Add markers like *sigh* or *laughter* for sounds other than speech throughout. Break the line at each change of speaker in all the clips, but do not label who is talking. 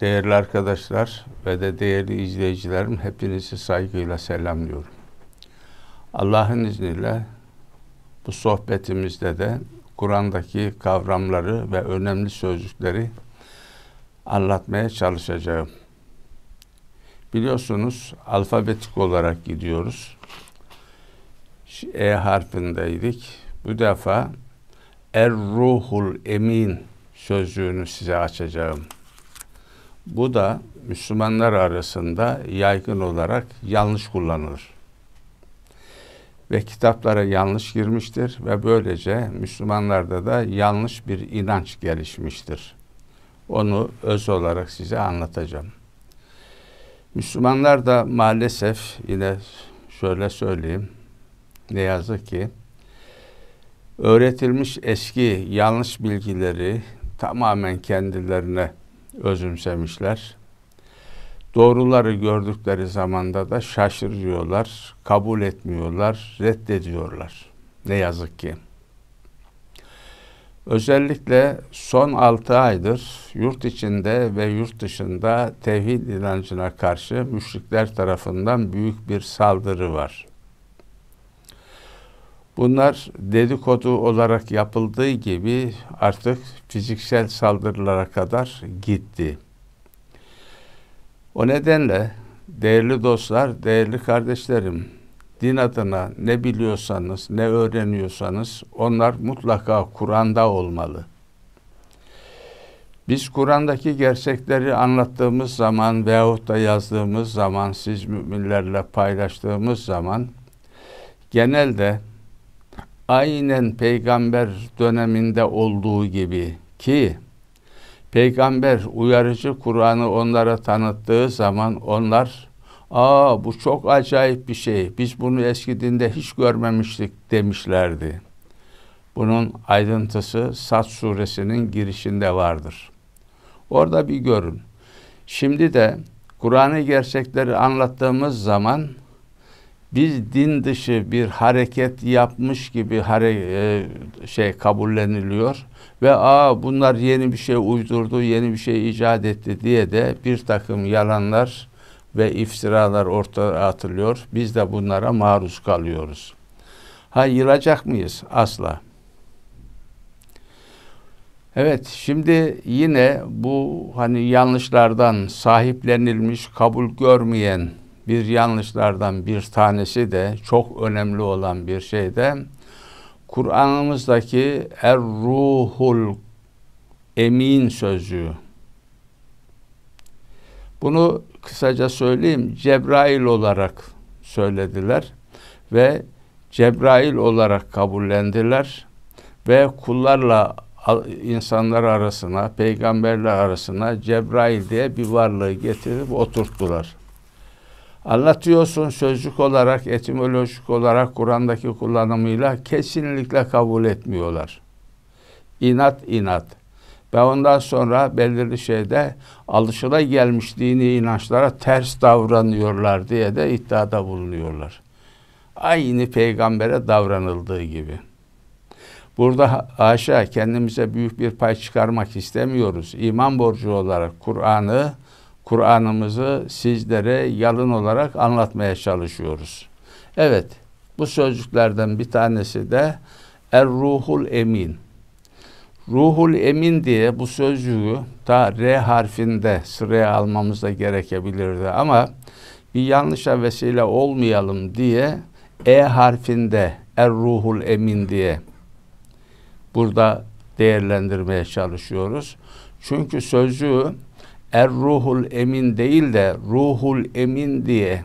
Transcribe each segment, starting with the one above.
Değerli arkadaşlar ve de değerli izleyicilerim hepinizi saygıyla selamlıyorum. Allah'ın izniyle bu sohbetimizde de Kur'an'daki kavramları ve önemli sözcükleri anlatmaya çalışacağım. Biliyorsunuz alfabetik olarak gidiyoruz. E harfindeydik. Bu defa Er-Ruhul Emin sözcüğünü size açacağım. Bu da Müslümanlar arasında yaygın olarak yanlış kullanılır. Ve kitaplara yanlış girmiştir ve böylece Müslümanlarda da yanlış bir inanç gelişmiştir. Onu öz olarak size anlatacağım. Müslümanlar da maalesef yine şöyle söyleyeyim. Ne yazık ki öğretilmiş eski yanlış bilgileri tamamen kendilerine özümsemişler. Doğruları gördükleri zamanda da şaşırıyorlar, kabul etmiyorlar, reddediyorlar. Ne yazık ki. Özellikle son 6 aydır yurt içinde ve yurt dışında tevhid inancına karşı müşrikler tarafından büyük bir saldırı var. Bunlar dedikodu olarak yapıldığı gibi artık fiziksel saldırılara kadar gitti. O nedenle değerli dostlar, değerli kardeşlerim, din adına ne biliyorsanız, ne öğreniyorsanız onlar mutlaka Kur'an'da olmalı. Biz Kur'an'daki gerçekleri anlattığımız zaman veyahut da yazdığımız zaman, siz müminlerle paylaştığımız zaman genelde aynen peygamber döneminde olduğu gibi ki peygamber uyarıcı Kur'an'ı onlara tanıttığı zaman onlar aa bu çok acayip bir şey biz bunu eski dinde hiç görmemiştik demişlerdi. Bunun ayrıntısı Sat suresinin girişinde vardır. Orada bir görün. Şimdi de Kur'an'ı gerçekleri anlattığımız zaman biz din dışı bir hareket yapmış gibi hare, e, şey kabulleniliyor ve aa bunlar yeni bir şey uydurdu, yeni bir şey icat etti diye de bir takım yalanlar ve iftiralar ortaya atılıyor. Biz de bunlara maruz kalıyoruz. Ha yılacak mıyız? Asla. Evet şimdi yine bu hani yanlışlardan sahiplenilmiş kabul görmeyen bir yanlışlardan bir tanesi de çok önemli olan bir şey de Kur'an'ımızdaki er ruhul emin sözcüğü. Bunu kısaca söyleyeyim. Cebrail olarak söylediler ve Cebrail olarak kabullendiler ve kullarla insanlar arasına, peygamberler arasına Cebrail diye bir varlığı getirip oturttular anlatıyorsun sözcük olarak, etimolojik olarak Kur'an'daki kullanımıyla kesinlikle kabul etmiyorlar. İnat inat. Ve ondan sonra belirli şeyde alışıla gelmiş dini inançlara ters davranıyorlar diye de iddiada bulunuyorlar. Aynı peygambere davranıldığı gibi. Burada aşağı kendimize büyük bir pay çıkarmak istemiyoruz. İman borcu olarak Kur'an'ı Kur'an'ımızı sizlere yalın olarak anlatmaya çalışıyoruz. Evet, bu sözcüklerden bir tanesi de Er Ruhul Emin. Ruhul Emin diye bu sözcüğü ta R harfinde sıraya almamız da gerekebilirdi ama bir yanlışa vesile olmayalım diye E harfinde Er Ruhul Emin diye burada değerlendirmeye çalışıyoruz. Çünkü sözcüğü er ruhul emin değil de ruhul emin diye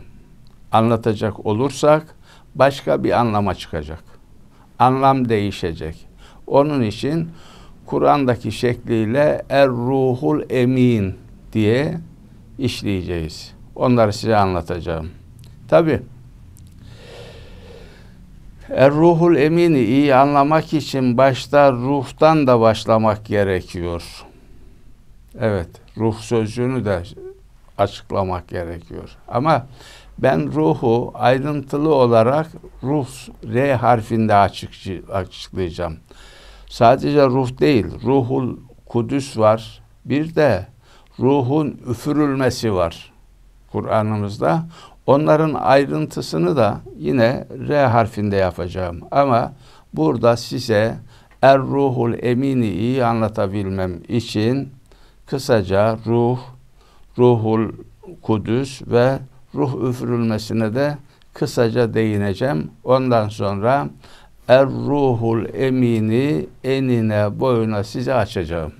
anlatacak olursak başka bir anlama çıkacak. Anlam değişecek. Onun için Kur'an'daki şekliyle er ruhul emin diye işleyeceğiz. Onları size anlatacağım. Tabi er ruhul emini iyi anlamak için başta ruhtan da başlamak gerekiyor. Evet, ruh sözcüğünü de açıklamak gerekiyor. Ama ben ruhu ayrıntılı olarak ruh R harfinde açıklayacağım. Sadece ruh değil, ruhul kudüs var. Bir de ruhun üfürülmesi var Kur'an'ımızda. Onların ayrıntısını da yine R harfinde yapacağım. Ama burada size Er Ruhul Emini'yi anlatabilmem için kısaca ruh, ruhul kudüs ve ruh üfürülmesine de kısaca değineceğim. Ondan sonra er ruhul emini enine boyuna size açacağım.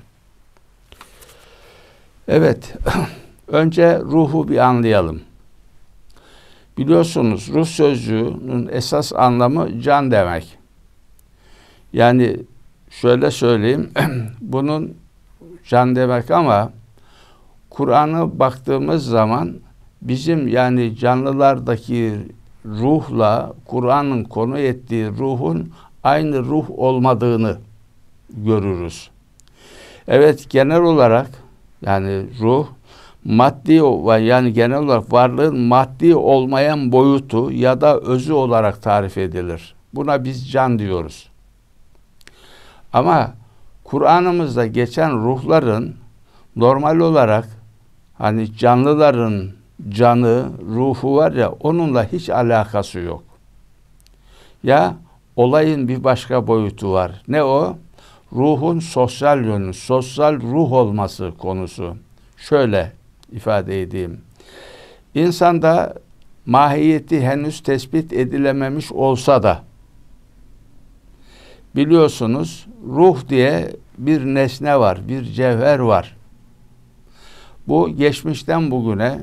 Evet, *clears throat* önce ruhu bir anlayalım. Biliyorsunuz ruh sözcüğünün esas anlamı can demek. Yani şöyle söyleyeyim, *clears throat* bunun can demek ama Kur'an'a baktığımız zaman bizim yani canlılardaki ruhla Kur'an'ın konu ettiği ruhun aynı ruh olmadığını görürüz. Evet genel olarak yani ruh maddi yani genel olarak varlığın maddi olmayan boyutu ya da özü olarak tarif edilir. Buna biz can diyoruz. Ama Kur'an'ımızda geçen ruhların normal olarak hani canlıların canı, ruhu var ya onunla hiç alakası yok. Ya olayın bir başka boyutu var. Ne o? Ruhun sosyal yönü, sosyal ruh olması konusu. Şöyle ifade edeyim. İnsanda mahiyeti henüz tespit edilememiş olsa da biliyorsunuz ruh diye bir nesne var, bir cevher var. Bu geçmişten bugüne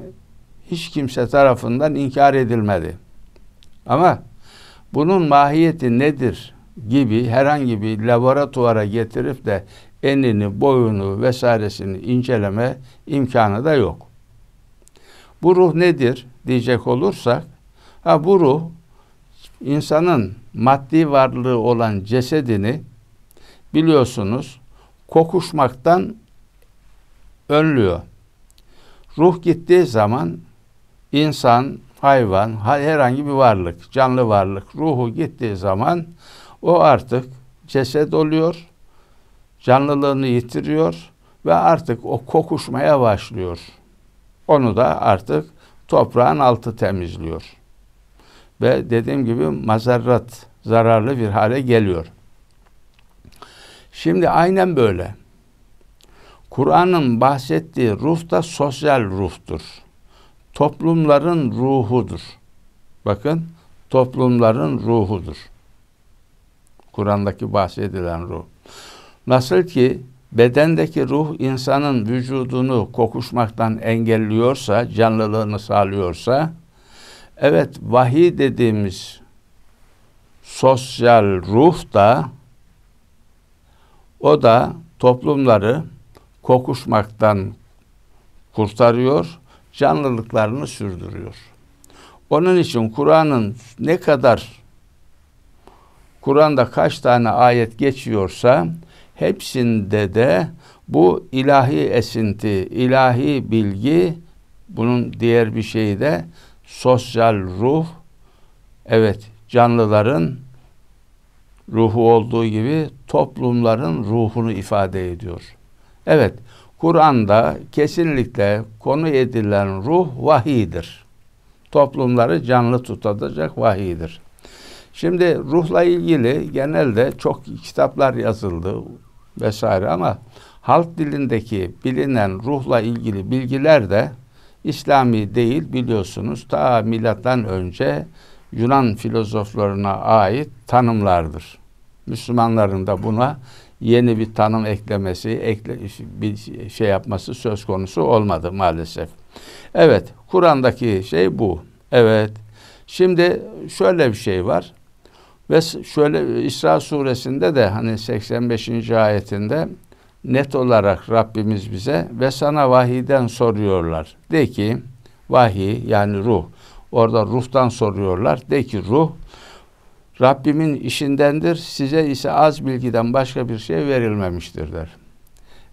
hiç kimse tarafından inkar edilmedi. Ama bunun mahiyeti nedir gibi herhangi bir laboratuvara getirip de enini, boyunu vesairesini inceleme imkanı da yok. Bu ruh nedir diyecek olursak, ha bu ruh insanın maddi varlığı olan cesedini biliyorsunuz kokuşmaktan önlüyor. Ruh gittiği zaman insan, hayvan, herhangi bir varlık, canlı varlık ruhu gittiği zaman o artık ceset oluyor, canlılığını yitiriyor ve artık o kokuşmaya başlıyor. Onu da artık toprağın altı temizliyor. Ve dediğim gibi mazarrat zararlı bir hale geliyor. Şimdi aynen böyle. Kur'an'ın bahsettiği ruh da sosyal ruhtur. Toplumların ruhudur. Bakın toplumların ruhudur. Kur'an'daki bahsedilen ruh. Nasıl ki bedendeki ruh insanın vücudunu kokuşmaktan engelliyorsa, canlılığını sağlıyorsa, evet vahiy dediğimiz sosyal ruh da o da toplumları kokuşmaktan kurtarıyor, canlılıklarını sürdürüyor. Onun için Kur'an'ın ne kadar Kur'an'da kaç tane ayet geçiyorsa hepsinde de bu ilahi esinti, ilahi bilgi bunun diğer bir şeyi de sosyal ruh evet canlıların ruhu olduğu gibi toplumların ruhunu ifade ediyor. Evet, Kur'an'da kesinlikle konu edilen ruh vahidir. Toplumları canlı tutacak vahidir. Şimdi ruhla ilgili genelde çok kitaplar yazıldı vesaire ama halk dilindeki bilinen ruhla ilgili bilgiler de İslami değil biliyorsunuz. Ta milattan önce Yunan filozoflarına ait tanımlardır. Müslümanların da buna yeni bir tanım eklemesi, ekle, bir şey yapması söz konusu olmadı maalesef. Evet, Kur'an'daki şey bu. Evet. Şimdi şöyle bir şey var. Ve şöyle İsra suresinde de hani 85. ayetinde net olarak Rabbimiz bize ve sana vahiden soruyorlar. De ki vahiy yani ruh Orada ruhtan soruyorlar. De ki ruh Rabbimin işindendir. Size ise az bilgiden başka bir şey verilmemiştir der.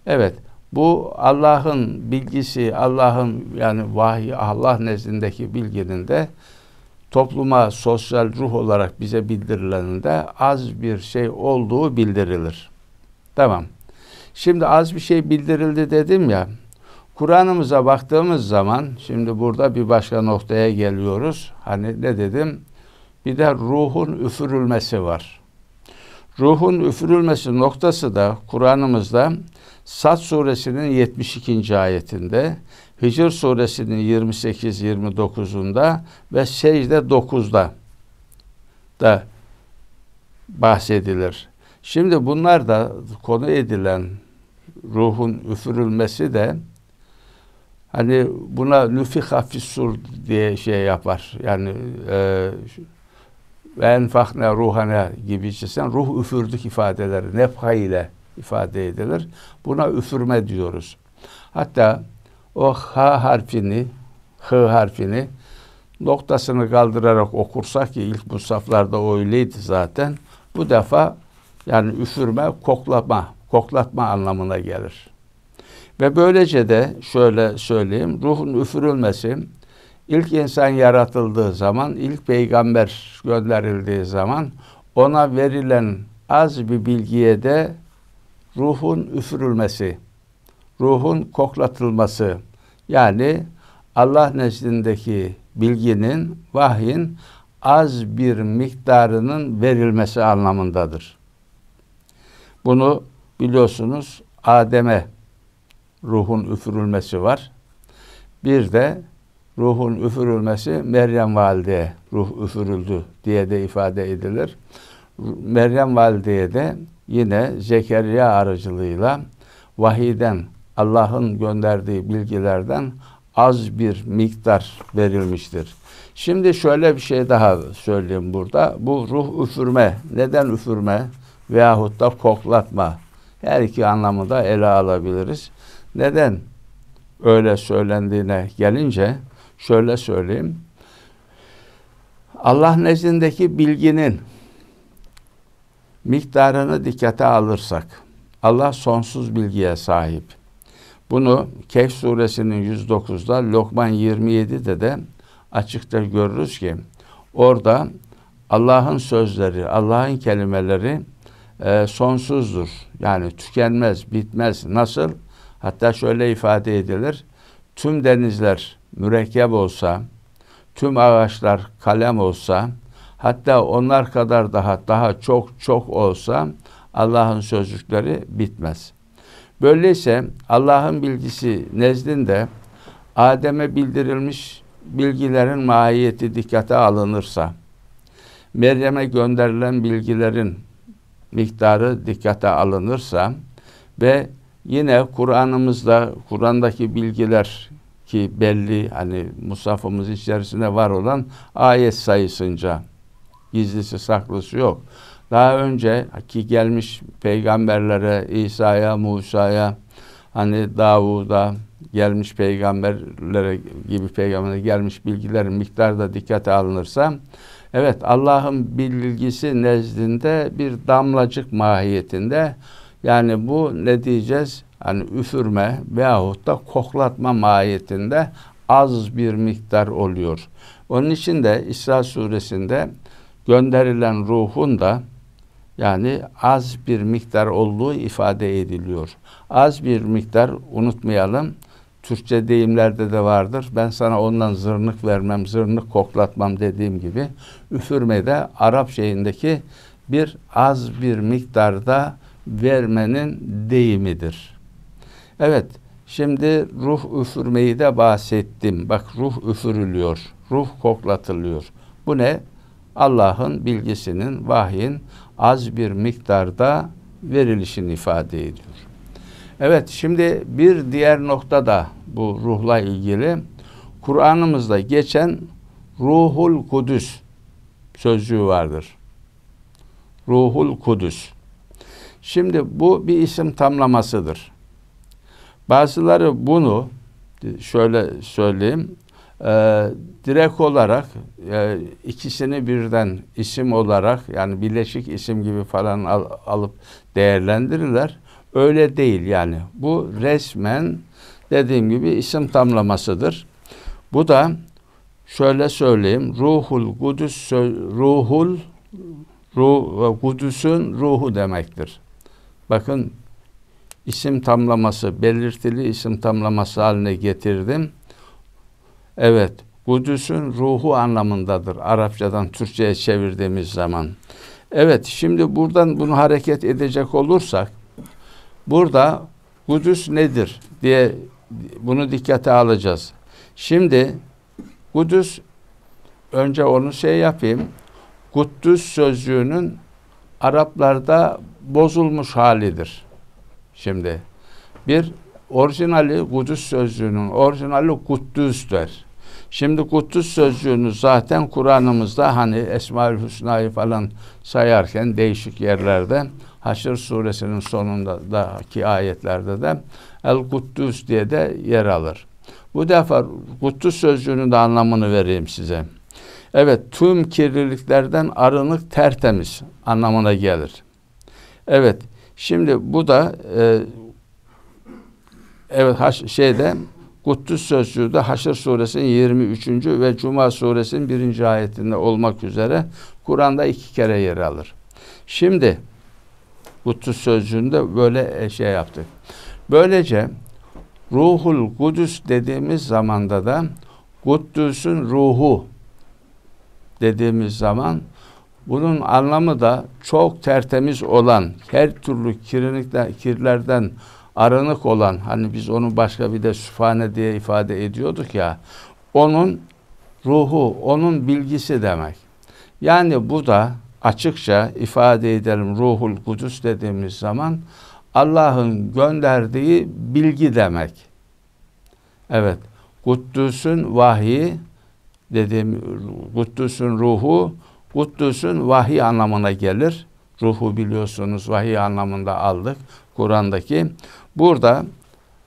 Evet bu Allah'ın bilgisi, Allah'ın yani vahiy, Allah nezdindeki bilginin de topluma sosyal ruh olarak bize bildirileninde az bir şey olduğu bildirilir. Tamam. Şimdi az bir şey bildirildi dedim ya. Kur'an'ımıza baktığımız zaman şimdi burada bir başka noktaya geliyoruz. Hani ne dedim? Bir de ruhun üfürülmesi var. Ruhun üfürülmesi noktası da Kur'an'ımızda Sad suresinin 72. ayetinde, Hicr suresinin 28-29'unda ve secde 9'da da bahsedilir. Şimdi bunlar da konu edilen ruhun üfürülmesi de hani buna nüfih hafissur diye şey yapar. Yani e, ve enfakne ruhane gibi içsen ruh üfürdük ifadeleri nefha ile ifade edilir. Buna üfürme diyoruz. Hatta o ha harfini h harfini noktasını kaldırarak okursak ki ilk musaflarda öyleydi zaten. Bu defa yani üfürme, koklama, koklatma anlamına gelir. Ve böylece de şöyle söyleyeyim, ruhun üfürülmesi ilk insan yaratıldığı zaman, ilk peygamber gönderildiği zaman ona verilen az bir bilgiye de ruhun üfürülmesi, ruhun koklatılması yani Allah nezdindeki bilginin, vahyin az bir miktarının verilmesi anlamındadır. Bunu biliyorsunuz Adem'e ruhun üfürülmesi var. Bir de ruhun üfürülmesi Meryem Valideye ruh üfürüldü diye de ifade edilir. Meryem Valideye de yine Zekeriya aracılığıyla vahiden Allah'ın gönderdiği bilgilerden az bir miktar verilmiştir. Şimdi şöyle bir şey daha söyleyeyim burada. Bu ruh üfürme, neden üfürme veyahut da koklatma her iki anlamı da ele alabiliriz. Neden öyle söylendiğine gelince şöyle söyleyeyim. Allah nezdindeki bilginin miktarını dikkate alırsak Allah sonsuz bilgiye sahip. Bunu Kehf suresinin 109'da Lokman 27'de de açıkça görürüz ki orada Allah'ın sözleri, Allah'ın kelimeleri e, sonsuzdur. Yani tükenmez, bitmez. Nasıl? Hatta şöyle ifade edilir. Tüm denizler mürekkep olsa, tüm ağaçlar kalem olsa, hatta onlar kadar daha daha çok çok olsa Allah'ın sözcükleri bitmez. Böyleyse Allah'ın bilgisi nezdinde Adem'e bildirilmiş bilgilerin mahiyeti dikkate alınırsa, Meryem'e gönderilen bilgilerin miktarı dikkate alınırsa ve Yine Kur'an'ımızda Kur'an'daki bilgiler ki belli hani musafımız içerisinde var olan ayet sayısınca gizlisi saklısı yok. Daha önce ki gelmiş peygamberlere İsa'ya, Musa'ya hani Davud'a gelmiş peygamberlere gibi peygamberlere gelmiş bilgilerin miktarı da dikkate alınırsa evet Allah'ın bilgisi nezdinde bir damlacık mahiyetinde yani bu ne diyeceğiz? Yani üfürme veyahut da koklatma mahiyetinde az bir miktar oluyor. Onun için de İsra suresinde gönderilen ruhun da yani az bir miktar olduğu ifade ediliyor. Az bir miktar unutmayalım. Türkçe deyimlerde de vardır. Ben sana ondan zırnık vermem, zırnık koklatmam dediğim gibi üfürmede Arap şeyindeki bir az bir miktarda vermenin deyimidir. Evet, şimdi ruh üfürmeyi de bahsettim. Bak ruh üfürülüyor, ruh koklatılıyor. Bu ne? Allah'ın bilgisinin, vahyin az bir miktarda verilişini ifade ediyor. Evet, şimdi bir diğer nokta da bu ruhla ilgili. Kur'an'ımızda geçen Ruhul Kudüs sözcüğü vardır. Ruhul Kudüs. Şimdi bu bir isim tamlamasıdır. Bazıları bunu şöyle söyleyeyim e, direkt olarak e, ikisini birden isim olarak yani birleşik isim gibi falan al, alıp değerlendirirler. Öyle değil yani. Bu resmen dediğim gibi isim tamlamasıdır. Bu da şöyle söyleyeyim. Ruhul Kudüs ruhul ruh, Kudüs'ün ruhu demektir. Bakın isim tamlaması, belirtili isim tamlaması haline getirdim. Evet, Kudüs'ün ruhu anlamındadır Arapçadan Türkçe'ye çevirdiğimiz zaman. Evet, şimdi buradan bunu hareket edecek olursak, burada Kudüs nedir diye bunu dikkate alacağız. Şimdi Kudüs, önce onu şey yapayım, Kuddüs sözcüğünün Araplarda bozulmuş halidir. Şimdi bir orijinali Kudüs sözcüğünün orijinali Kuddüs'tür. Şimdi Kuddüs sözcüğünü zaten Kur'an'ımızda hani Esma-ül Hüsna'yı falan sayarken değişik yerlerde Haşr suresinin sonundaki ayetlerde de El Kuddüs diye de yer alır. Bu defa Kuddüs sözcüğünün de anlamını vereyim size. Evet tüm kirliliklerden arınık tertemiz anlamına gelir. Evet. Şimdi bu da e, evet haş, şeyde Kuddüs sözcüğü de Haşr suresinin 23. ve Cuma suresinin 1. ayetinde olmak üzere Kur'an'da iki kere yer alır. Şimdi Kuddüs sözcüğünde böyle e, şey yaptık. Böylece Ruhul Kudüs dediğimiz zamanda da Kuddüs'ün ruhu dediğimiz zaman bunun anlamı da çok tertemiz olan, her türlü kirlilikten, kirlerden aranık olan, hani biz onu başka bir de süfhane diye ifade ediyorduk ya, onun ruhu, onun bilgisi demek. Yani bu da açıkça ifade edelim ruhul kudüs dediğimiz zaman Allah'ın gönderdiği bilgi demek. Evet, kudüsün vahiy dediğim kudüsün ruhu Kuddüs'ün vahiy anlamına gelir. Ruhu biliyorsunuz vahiy anlamında aldık Kur'an'daki. Burada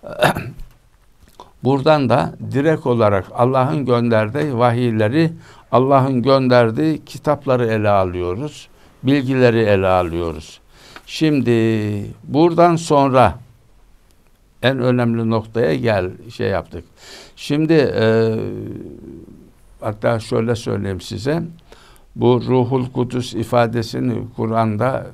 *clears throat* buradan da direkt olarak Allah'ın gönderdiği vahiyleri, Allah'ın gönderdiği kitapları ele alıyoruz. Bilgileri ele alıyoruz. Şimdi buradan sonra en önemli noktaya gel şey yaptık. Şimdi e, hatta şöyle söyleyeyim size bu ruhul kudüs ifadesini Kur'an'da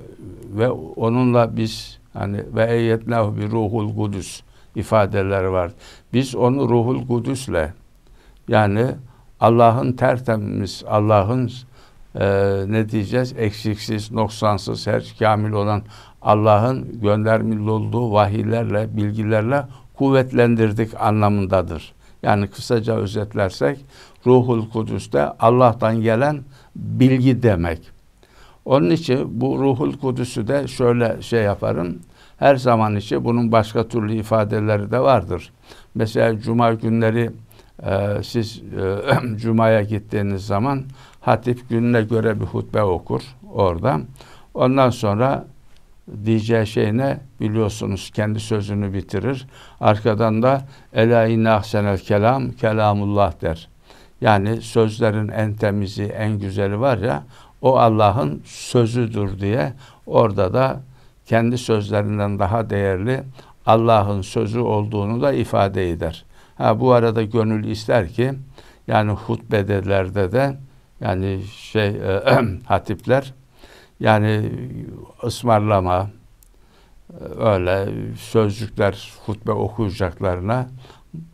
ve onunla biz hani ve eyyetnahu bir ruhul kudüs ifadeler var. Biz onu ruhul kudüsle yani Allah'ın tertemiz, Allah'ın e, ne diyeceğiz eksiksiz, noksansız, her şey kamil olan Allah'ın göndermiş olduğu vahiylerle, bilgilerle kuvvetlendirdik anlamındadır. Yani kısaca özetlersek Ruhul kudüs de Allah'tan gelen bilgi demek. Onun için bu ruhul kudüsü de şöyle şey yaparım. Her zaman için bunun başka türlü ifadeleri de vardır. Mesela cuma günleri e, siz e, *clears throat* cumaya gittiğiniz zaman hatip gününe göre bir hutbe okur orada. Ondan sonra diyeceği şey ne biliyorsunuz kendi sözünü bitirir. Arkadan da ela inne ahsenel kelam kelamullah der. Yani sözlerin en temizi, en güzeli var ya o Allah'ın sözüdür diye orada da kendi sözlerinden daha değerli Allah'ın sözü olduğunu da ifade eder. Ha bu arada gönül ister ki yani hutbedelerde de yani şey e, *clears throat* hatipler yani ısmarlama e, öyle sözcükler hutbe okuyacaklarına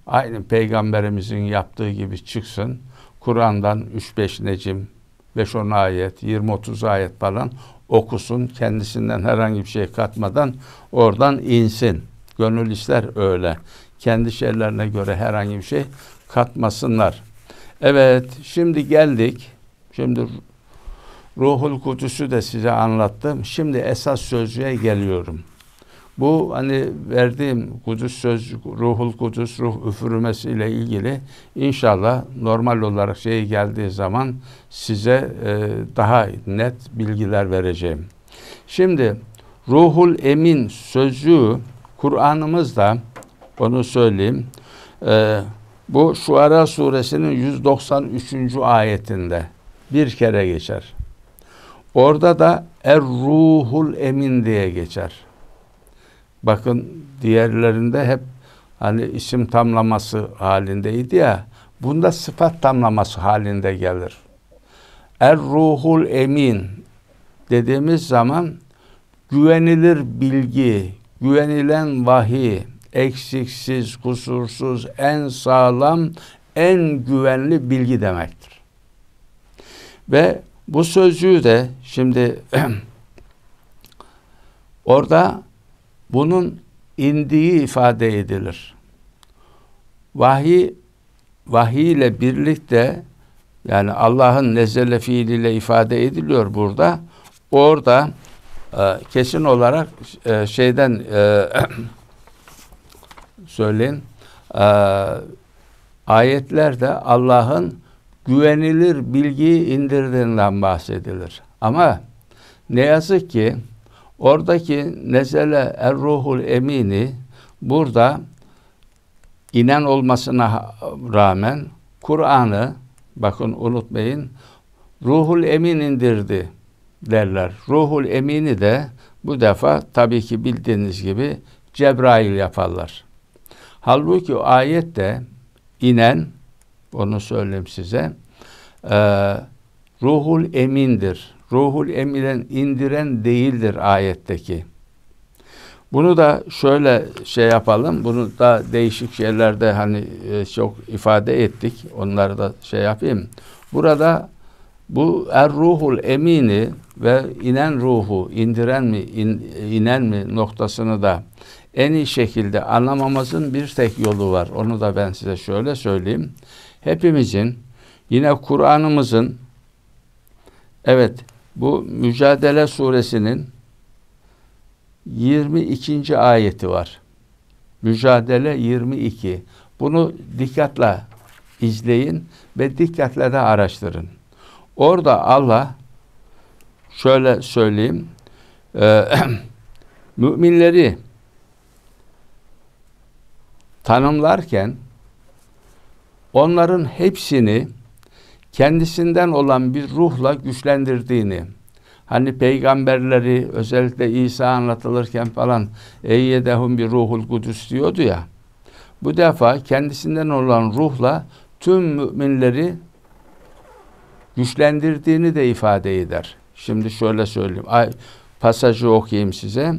aynı peygamberimizin yaptığı gibi çıksın. Kur'an'dan 3-5 necim, 5-10 ayet, 20-30 ayet falan okusun. Kendisinden herhangi bir şey katmadan oradan insin. Gönül ister öyle. Kendi şeylerine göre herhangi bir şey katmasınlar. Evet, şimdi geldik. Şimdi Ruhul Kudüs'ü de size anlattım. Şimdi esas sözlüğe geliyorum. Bu hani verdiğim Kudüs söz, ruhul Kudüs, ruh ile ilgili inşallah normal olarak şey geldiği zaman size e, daha net bilgiler vereceğim. Şimdi ruhul emin sözü Kur'an'ımızda onu söyleyeyim. E, bu Şuara suresinin 193. ayetinde bir kere geçer. Orada da er ruhul emin diye geçer. Bakın diğerlerinde hep hani isim tamlaması halindeydi ya. Bunda sıfat tamlaması halinde gelir. Er ruhul emin dediğimiz zaman güvenilir bilgi, güvenilen vahiy, eksiksiz, kusursuz, en sağlam, en güvenli bilgi demektir. Ve bu sözcüğü de şimdi *clears throat* orada bunun indiği ifade edilir. Vahiy vahiy ile birlikte yani Allah'ın nezele fiiliyle ifade ediliyor burada. Orada e, kesin olarak e, şeyden e, *clears throat* söyleyin e, ayetlerde Allah'ın güvenilir bilgiyi indirdiğinden bahsedilir. Ama ne yazık ki Oradaki nezele er ruhul emini burada inen olmasına rağmen Kur'an'ı bakın unutmayın ruhul emin indirdi derler. Ruhul emini de bu defa tabii ki bildiğiniz gibi Cebrail yaparlar. Halbuki ayette inen onu söyleyeyim size e, ruhul emindir ruhul Emilen indiren değildir ayetteki. Bunu da şöyle şey yapalım. Bunu da değişik yerlerde hani e, çok ifade ettik. Onları da şey yapayım. Burada bu er ruhul emini ve inen ruhu indiren mi in, inen mi noktasını da en iyi şekilde anlamamızın bir tek yolu var. Onu da ben size şöyle söyleyeyim. Hepimizin yine Kur'an'ımızın evet bu Mücadele suresinin 22. ayeti var. Mücadele 22. Bunu dikkatle izleyin ve dikkatle de araştırın. Orada Allah şöyle söyleyeyim e, *clears throat* müminleri tanımlarken onların hepsini kendisinden olan bir ruhla güçlendirdiğini hani peygamberleri özellikle İsa anlatılırken falan eyyedehum bir ruhul kudüs diyordu ya bu defa kendisinden olan ruhla tüm müminleri güçlendirdiğini de ifade eder. Şimdi şöyle söyleyeyim. Ay, pasajı okuyayım size.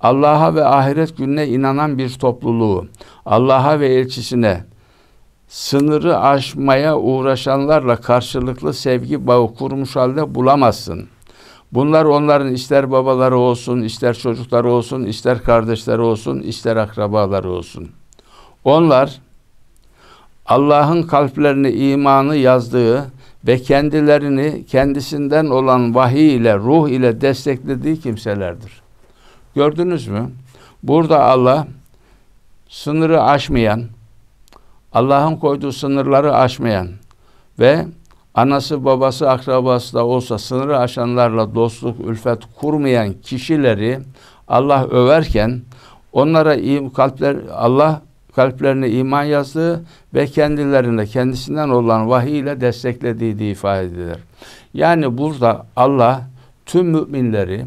Allah'a ve ahiret gününe inanan bir topluluğu, Allah'a ve elçisine, sınırı aşmaya uğraşanlarla karşılıklı sevgi bağı kurmuş halde bulamazsın. Bunlar onların ister babaları olsun, ister çocukları olsun, ister kardeşleri olsun, ister akrabaları olsun. Onlar Allah'ın kalplerini imanı yazdığı ve kendilerini kendisinden olan vahiy ile ruh ile desteklediği kimselerdir. Gördünüz mü? Burada Allah sınırı aşmayan, Allah'ın koyduğu sınırları aşmayan ve anası, babası, akrabası da olsa sınırı aşanlarla dostluk, ülfet kurmayan kişileri Allah överken onlara kalpler Allah kalplerine iman yazdığı ve kendilerine kendisinden olan vahiy ile desteklediği ifade edilir. Yani burada Allah tüm müminleri,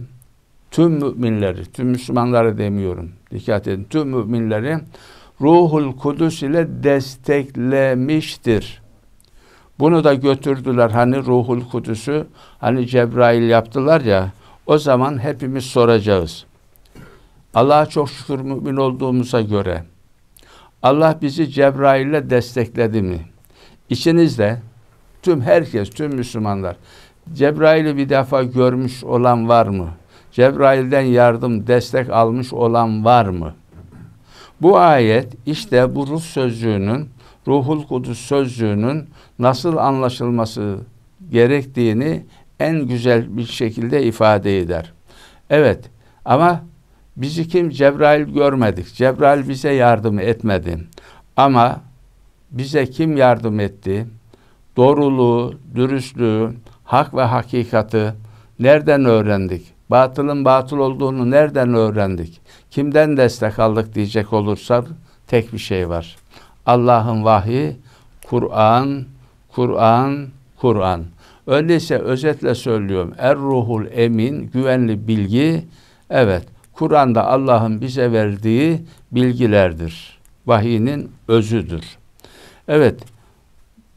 tüm müminleri, tüm Müslümanları demiyorum. Dikkat edin. Tüm müminleri Ruhul Kudüs ile desteklemiştir. Bunu da götürdüler hani Ruhul Kudüs'ü hani Cebrail yaptılar ya o zaman hepimiz soracağız. Allah'a çok şükür mümin olduğumuza göre Allah bizi ile destekledi mi? İçinizde tüm herkes, tüm Müslümanlar Cebrail'i bir defa görmüş olan var mı? Cebrail'den yardım, destek almış olan var mı? Bu ayet işte bu ruh sözcüğünün, ruhul kudüs sözcüğünün nasıl anlaşılması gerektiğini en güzel bir şekilde ifade eder. Evet ama bizi kim Cebrail görmedik. Cebrail bize yardım etmedi. Ama bize kim yardım etti? Doğruluğu, dürüstlüğü, hak ve hakikati nereden öğrendik? Batılın batıl olduğunu nereden öğrendik? Kimden destek aldık diyecek olursak tek bir şey var. Allah'ın vahyi, Kur'an, Kur'an, Kur'an. Öyleyse özetle söylüyorum. Er ruhul emin, güvenli bilgi. Evet, Kur'an'da Allah'ın bize verdiği bilgilerdir. Vahiyinin özüdür. Evet,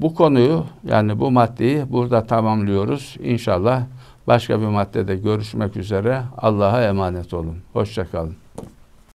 bu konuyu yani bu maddeyi burada tamamlıyoruz. İnşallah Başka bir maddede görüşmek üzere. Allah'a emanet olun. Hoşçakalın.